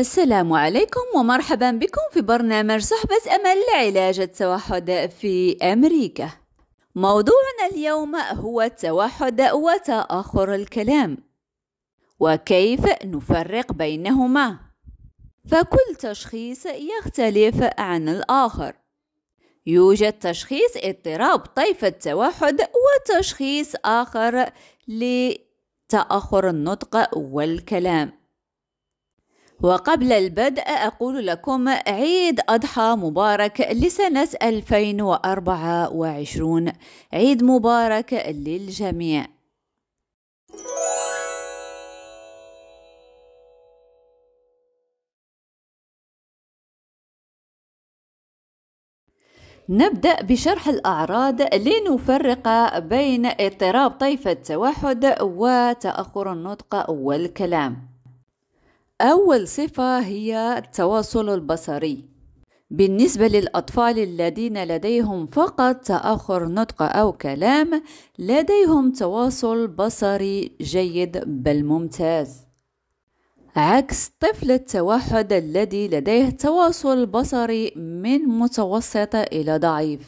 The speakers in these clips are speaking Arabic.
السلام عليكم ومرحبا بكم في برنامج صحبة أمل لعلاج التوحد في أمريكا. موضوعنا اليوم هو التوحد وتأخر الكلام، وكيف نفرق بينهما. فكل تشخيص يختلف عن الآخر. يوجد تشخيص اضطراب طيف التوحد وتشخيص آخر لتأخر النطق والكلام. وقبل البدء أقول لكم عيد أضحى مبارك لسنة 2024 عيد مبارك للجميع نبدأ بشرح الأعراض لنفرق بين اضطراب طيف التوحد وتأخر النطق والكلام أول صفة هي التواصل البصري بالنسبة للأطفال الذين لديهم فقط تأخر نطق أو كلام لديهم تواصل بصري جيد بل ممتاز عكس طفل التوحد الذي لديه تواصل بصري من متوسط إلى ضعيف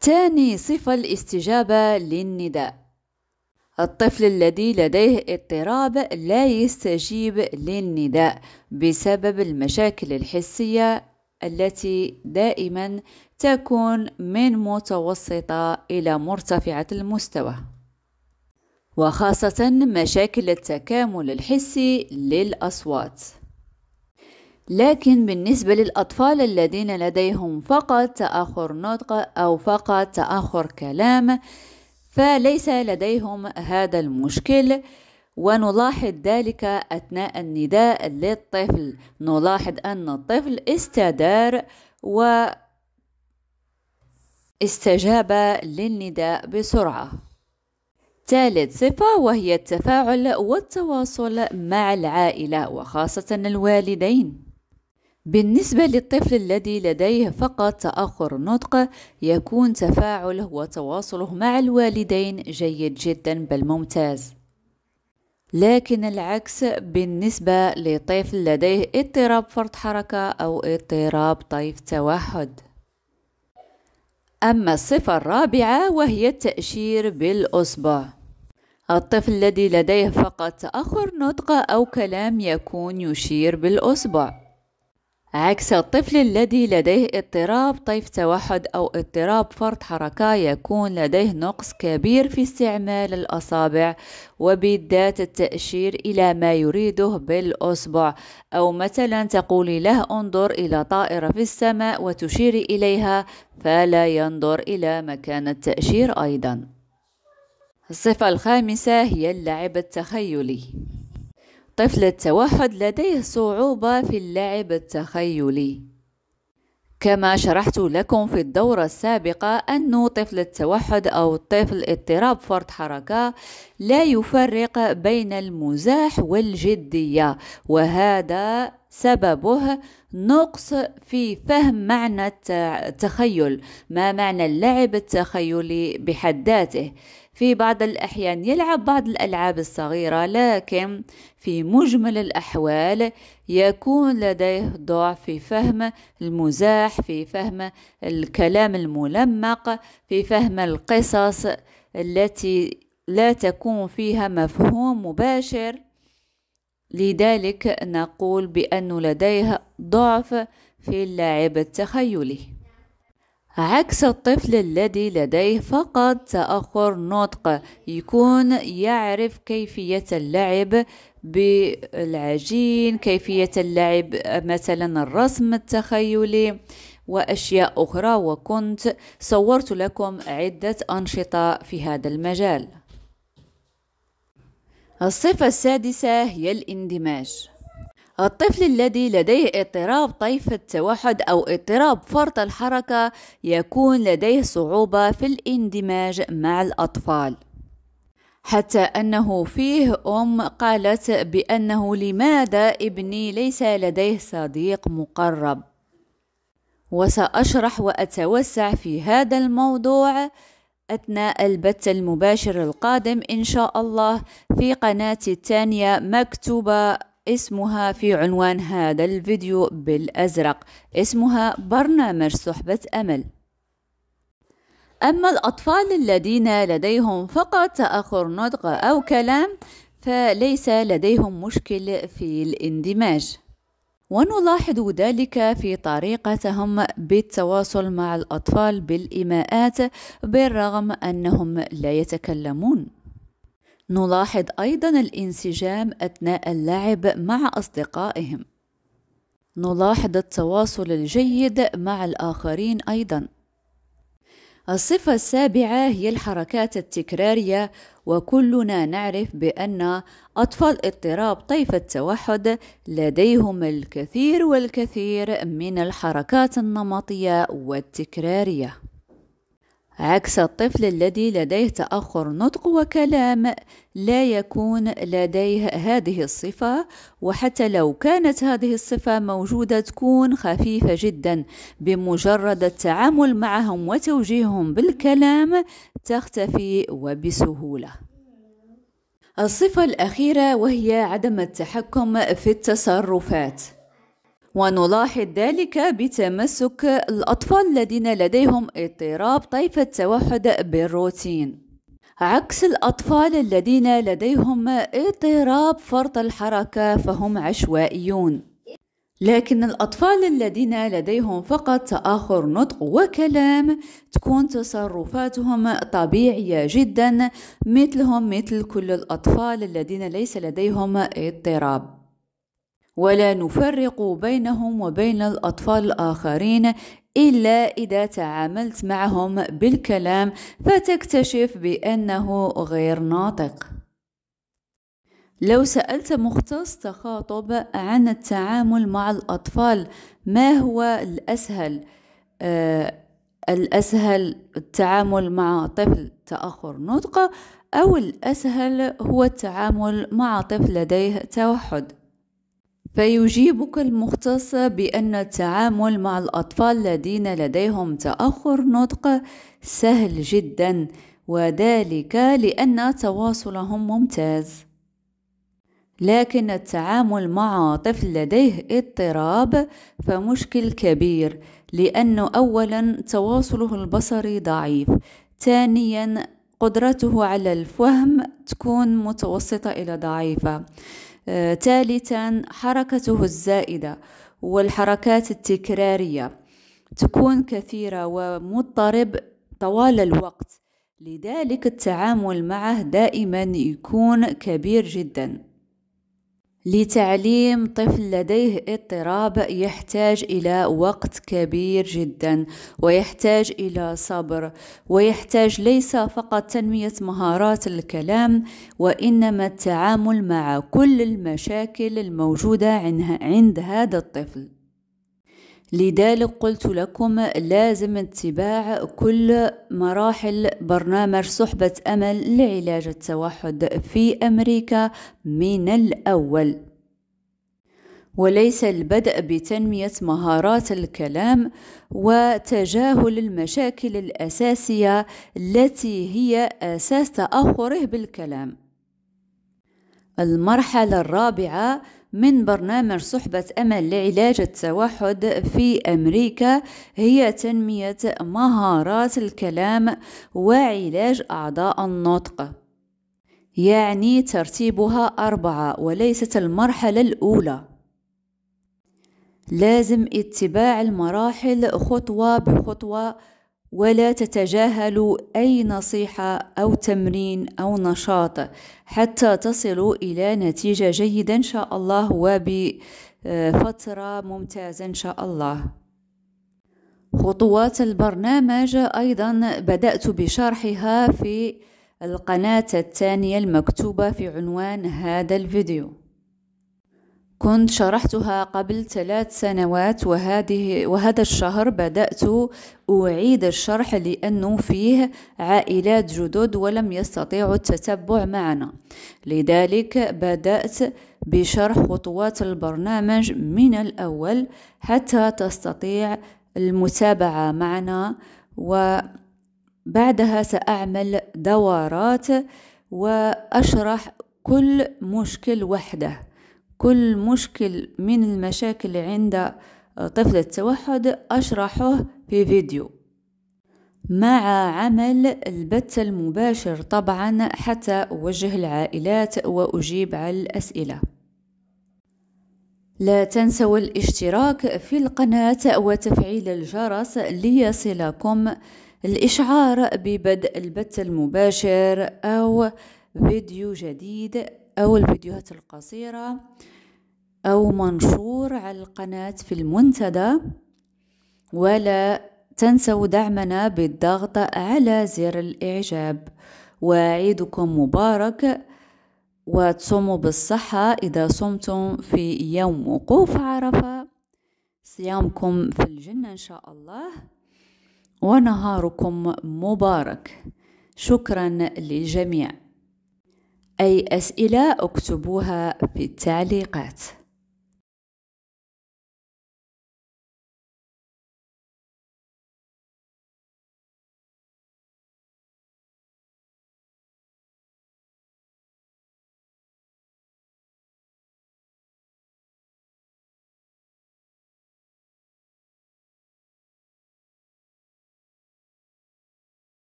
تاني صفة الاستجابة للنداء الطفل الذي لديه اضطراب لا يستجيب للنداء بسبب المشاكل الحسية التي دائما تكون من متوسطة إلى مرتفعة المستوى وخاصة مشاكل التكامل الحسي للأصوات لكن بالنسبة للأطفال الذين لديهم فقط تأخر نطق أو فقط تأخر كلام فليس لديهم هذا المشكل ونلاحظ ذلك أثناء النداء للطفل نلاحظ أن الطفل استدار و استجاب للنداء بسرعة ثالث صفة وهي التفاعل والتواصل مع العائلة وخاصة الوالدين بالنسبة للطفل الذي لديه فقط تأخر نطق يكون تفاعله وتواصله مع الوالدين جيد جدا بل ممتاز لكن العكس بالنسبة لطفل لديه اضطراب فرط حركة أو اضطراب طيف توحد أما الصفة الرابعة وهي التأشير بالأصبع الطفل الذي لديه فقط تأخر نطق أو كلام يكون يشير بالأصبع عكس الطفل الذي لديه اضطراب طيف توحد أو اضطراب فرط حركة يكون لديه نقص كبير في استعمال الأصابع وبالذات التأشير إلى ما يريده بالأصبع أو مثلا تقولي له انظر إلى طائرة في السماء وتشيري إليها فلا ينظر إلى مكان التأشير أيضا الصفة الخامسة هي اللعب التخيلي طفل التوحد لديه صعوبة في اللعب التخيلي كما شرحت لكم في الدورة السابقة أن طفل التوحد أو طفل اضطراب فرط حركة لا يفرق بين المزاح والجدية وهذا سببه نقص في فهم معنى التخيل ما معنى اللعب التخيلي بحد ذاته في بعض الأحيان يلعب بعض الألعاب الصغيرة لكن في مجمل الأحوال يكون لديه ضعف في فهم المزاح في فهم الكلام الملمق في فهم القصص التي لا تكون فيها مفهوم مباشر لذلك نقول بأن لديه ضعف في اللعب التخيلي عكس الطفل الذي لديه فقط تأخر نطق يكون يعرف كيفية اللعب بالعجين كيفية اللعب مثلا الرسم التخيلي وأشياء أخرى وكنت صورت لكم عدة أنشطة في هذا المجال الصفة السادسة هي الاندماج الطفل الذي لديه اضطراب طيف التوحد أو اضطراب فرط الحركة يكون لديه صعوبة في الاندماج مع الأطفال حتى أنه فيه أم قالت بأنه لماذا ابني ليس لديه صديق مقرب وسأشرح وأتوسع في هذا الموضوع أثناء البث المباشر القادم إن شاء الله في قناتي الثانية مكتوبة اسمها في عنوان هذا الفيديو بالأزرق اسمها برنامج صحبة أمل أما الأطفال الذين لديهم فقط تأخر نطق أو كلام فليس لديهم مشكل في الاندماج ونلاحظ ذلك في طريقتهم بالتواصل مع الأطفال بالإيماءات بالرغم أنهم لا يتكلمون نلاحظ أيضا الانسجام أثناء اللعب مع أصدقائهم نلاحظ التواصل الجيد مع الآخرين أيضا الصفة السابعة هي الحركات التكرارية وكلنا نعرف بأن أطفال اضطراب طيف التوحد لديهم الكثير والكثير من الحركات النمطية والتكرارية عكس الطفل الذي لديه تأخر نطق وكلام لا يكون لديه هذه الصفة وحتى لو كانت هذه الصفة موجودة تكون خفيفة جدا بمجرد التعامل معهم وتوجيههم بالكلام تختفي وبسهوله الصفة الأخيرة وهي عدم التحكم في التصرفات ونلاحظ ذلك بتمسك الأطفال الذين لديهم اضطراب طيف التوحد بالروتين عكس الأطفال الذين لديهم اضطراب فرط الحركة فهم عشوائيون لكن الأطفال الذين لديهم فقط تآخر نطق وكلام تكون تصرفاتهم طبيعية جدا مثلهم مثل كل الأطفال الذين ليس لديهم اضطراب ولا نفرق بينهم وبين الأطفال الآخرين إلا إذا تعاملت معهم بالكلام فتكتشف بأنه غير ناطق لو سألت مختص تخاطب عن التعامل مع الأطفال ما هو الأسهل؟ آه الأسهل التعامل مع طفل تأخر نطق أو الأسهل هو التعامل مع طفل لديه توحد فيجيبك المختص بأن التعامل مع الأطفال الذين لديهم تأخر نطق سهل جدا وذلك لأن تواصلهم ممتاز لكن التعامل مع طفل لديه اضطراب فمشكل كبير لأنه أولا تواصله البصري ضعيف ثانيا قدرته على الفهم تكون متوسطة إلى ضعيفة آه، ثالثا حركته الزائدة والحركات التكرارية تكون كثيرة ومضطرب طوال الوقت لذلك التعامل معه دائما يكون كبير جدا لتعليم طفل لديه اضطراب يحتاج الى وقت كبير جدا ويحتاج الى صبر ويحتاج ليس فقط تنميه مهارات الكلام وانما التعامل مع كل المشاكل الموجوده عند هذا الطفل لذلك قلت لكم لازم اتباع كل مراحل برنامج صحبة أمل لعلاج التوحد في أمريكا من الأول وليس البدء بتنميه مهارات الكلام وتجاهل المشاكل الاساسيه التي هي اساس تاخره بالكلام المرحله الرابعه من برنامج صحبة أمل لعلاج التوحد في أمريكا هي تنمية مهارات الكلام وعلاج أعضاء النطق يعني ترتيبها أربعة وليست المرحلة الأولى لازم اتباع المراحل خطوة بخطوة ولا تتجاهلوا أي نصيحة أو تمرين أو نشاط حتى تصلوا إلى نتيجة جيدة إن شاء الله وبفترة ممتازة إن شاء الله خطوات البرنامج أيضا بدأت بشرحها في القناة الثانية المكتوبة في عنوان هذا الفيديو كنت شرحتها قبل ثلاث سنوات وهذه وهذا الشهر بدأت أعيد الشرح لأنه فيه عائلات جدد ولم يستطيعوا التتبع معنا لذلك بدأت بشرح خطوات البرنامج من الأول حتى تستطيع المتابعة معنا وبعدها سأعمل دورات وأشرح كل مشكل وحده كل مشكل من المشاكل عند طفل التوحد أشرحه في فيديو مع عمل البث المباشر طبعا حتى أوجه العائلات وأجيب على الأسئلة لا تنسوا الاشتراك في القناة وتفعيل الجرس ليصلكم الإشعار ببدء البث المباشر أو فيديو جديد أو الفيديوهات القصيرة أو منشور على القناة في المنتدى ولا تنسوا دعمنا بالضغط على زر الإعجاب وعيدكم مبارك وتصوموا بالصحة إذا صمتم في يوم وقوف عرفة صيامكم في الجنة إن شاء الله ونهاركم مبارك شكرا للجميع أي أسئلة اكتبوها في التعليقات